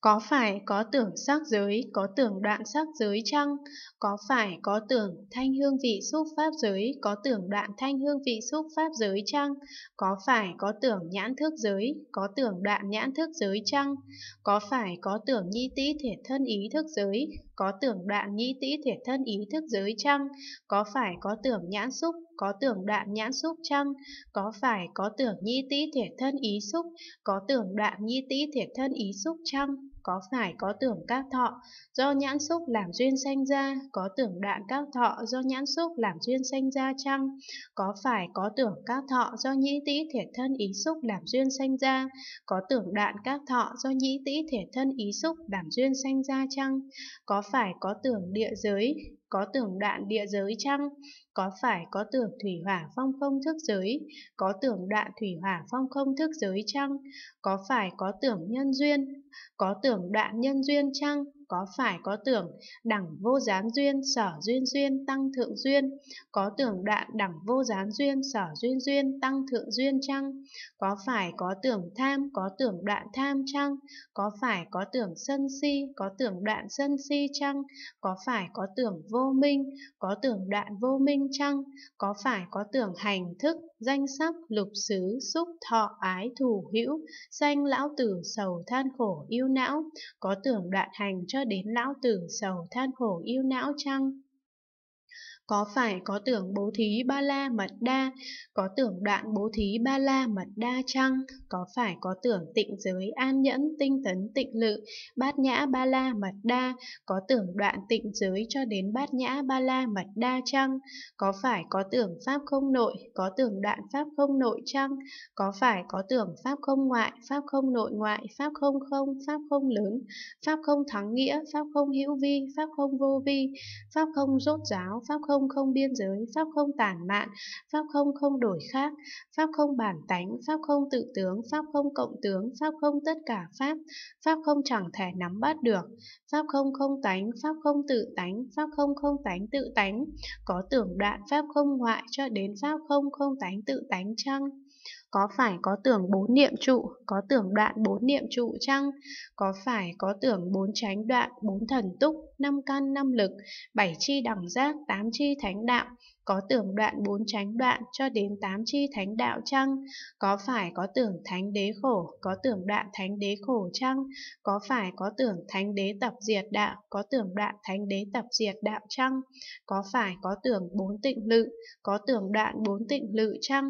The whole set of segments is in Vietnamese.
Có phải có tưởng sắc giới, có tưởng đoạn sắc giới chăng? Có phải có tưởng thanh hương vị xúc pháp giới, có tưởng đoạn thanh hương vị xúc pháp giới chăng? Có phải có tưởng nhãn thức giới, có tưởng đoạn nhãn thức giới chăng? Có phải có tưởng nhi tý thể thân ý thức giới, có tưởng đoạn nhĩ tĩ thiệt thân ý thức giới chăng, có phải có tưởng nhãn xúc, có tưởng đoạn nhãn xúc chăng, có phải có tưởng nhĩ tĩ thiệt thân ý xúc, có tưởng đoạn nhĩ tĩ thiệt thân ý xúc chăng có phải có tưởng các thọ do nhãn xúc làm duyên sanh ra, có tưởng đạn các thọ do nhãn xúc làm duyên sanh ra chăng? Có phải có tưởng các thọ do nhĩ tĩ thể thân ý xúc làm duyên sanh ra, có tưởng đạn các thọ do nhĩ tĩ thể thân ý xúc làm duyên sanh ra chăng? Có phải có tưởng địa giới có tưởng đoạn địa giới chăng? Có phải có tưởng thủy hỏa phong không thức giới? Có tưởng đoạn thủy hỏa phong không thức giới chăng? Có phải có tưởng nhân duyên? Có tưởng đoạn nhân duyên chăng? có phải có tưởng đẳng vô gián duyên sở duyên duyên tăng thượng duyên có tưởng đoạn đẳng vô gián duyên sở duyên duyên tăng thượng duyên chăng có phải có tưởng tham có tưởng đoạn tham chăng có phải có tưởng sân si có tưởng đoạn sân si chăng có phải có tưởng vô minh có tưởng đoạn vô minh chăng có phải có tưởng hành thức danh sắc lục xứ xúc thọ ái thù hữu danh lão tử sầu than khổ yêu não có tưởng đoạn hành cho cho đến lão tử sầu than khổ yêu não chăng? Có phải có tưởng bố thí ba la mật đa, có tưởng đoạn bố thí ba la mật đa chăng? Có phải có tưởng tịnh giới an nhẫn tinh tấn tịnh lự, bát nhã ba la mật đa, có tưởng đoạn tịnh giới cho đến bát nhã ba la mật đa chăng? Có phải có tưởng pháp không nội, có tưởng đoạn pháp không nội chăng? Có phải có tưởng pháp không ngoại, pháp không nội ngoại, pháp không không, pháp không lớn, pháp không thắng nghĩa, pháp không hữu vi, pháp không vô vi, pháp không rốt giáo, Pháp không không biên giới, Pháp không tản mạn, Pháp không không đổi khác, Pháp không bản tánh, Pháp không tự tướng, Pháp không cộng tướng, Pháp không tất cả Pháp, Pháp không chẳng thể nắm bắt được, Pháp không không tánh, Pháp không tự tánh, Pháp không không tánh tự tánh, có tưởng đoạn Pháp không ngoại cho đến Pháp không không tánh tự tánh chăng? Có phải có tưởng bốn niệm trụ, có tưởng đoạn bốn niệm trụ chăng? Có phải có tưởng bốn chánh đoạn, bốn thần túc, năm căn năm lực, bảy chi đẳng giác, tám chi thánh đạo, có tưởng đoạn bốn chánh đoạn cho đến tám chi thánh đạo chăng? Có phải có tưởng thánh đế khổ, có tưởng đoạn thánh đế khổ chăng? Có phải có tưởng thánh đế tập diệt đạo, có tưởng đoạn thánh đế tập diệt đạo chăng? Có phải có tưởng bốn tịnh lự, có tưởng đoạn bốn tịnh lự chăng?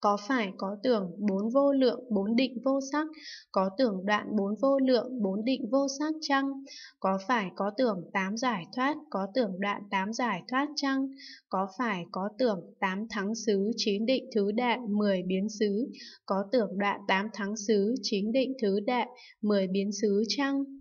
có phải có tưởng bốn vô lượng bốn định vô sắc có tưởng đoạn bốn vô lượng bốn định vô sắc chăng có phải có tưởng tám giải thoát có tưởng đoạn tám giải thoát chăng có phải có tưởng tám thắng xứ chín định thứ đệ mười biến xứ có tưởng đoạn tám thắng xứ chín định thứ đệ mười biến xứ chăng